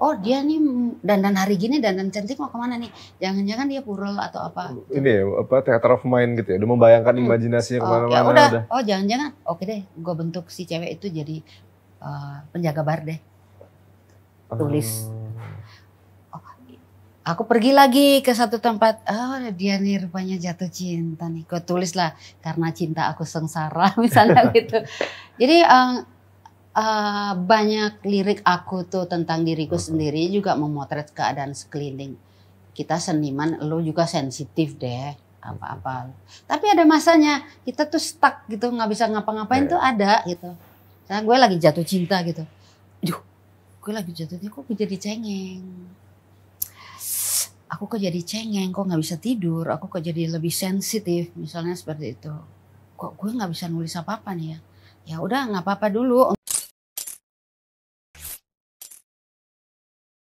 oh dia nih dandan hari gini dandan cantik mau kemana nih jangan-jangan dia purul atau apa ini ya apa teater of mind gitu ya udah membayangkan hmm. imajinasinya kemana-mana oh, ya udah. udah oh jangan-jangan oke deh gue bentuk si cewek itu jadi uh, penjaga bar deh tulis hmm. oh, aku pergi lagi ke satu tempat oh dia nih rupanya jatuh cinta nih gue tulis lah karena cinta aku sengsara misalnya gitu jadi um, Eh, banyak lirik aku tuh tentang diriku sendiri juga memotret keadaan sekeliling. Kita seniman, lo juga sensitif deh apa-apa. Tapi ada masanya kita tuh stuck gitu nggak bisa ngapa-ngapain yeah. tuh ada gitu. saya gue lagi jatuh cinta gitu. Duh, gue lagi jatuh cinta kok gue jadi cengeng. Aku kok jadi cengeng, kok nggak bisa tidur, aku kok jadi lebih sensitif, misalnya seperti itu. Kok gue nggak bisa nulis apa-apa nih ya? Ya udah nggak apa-apa dulu.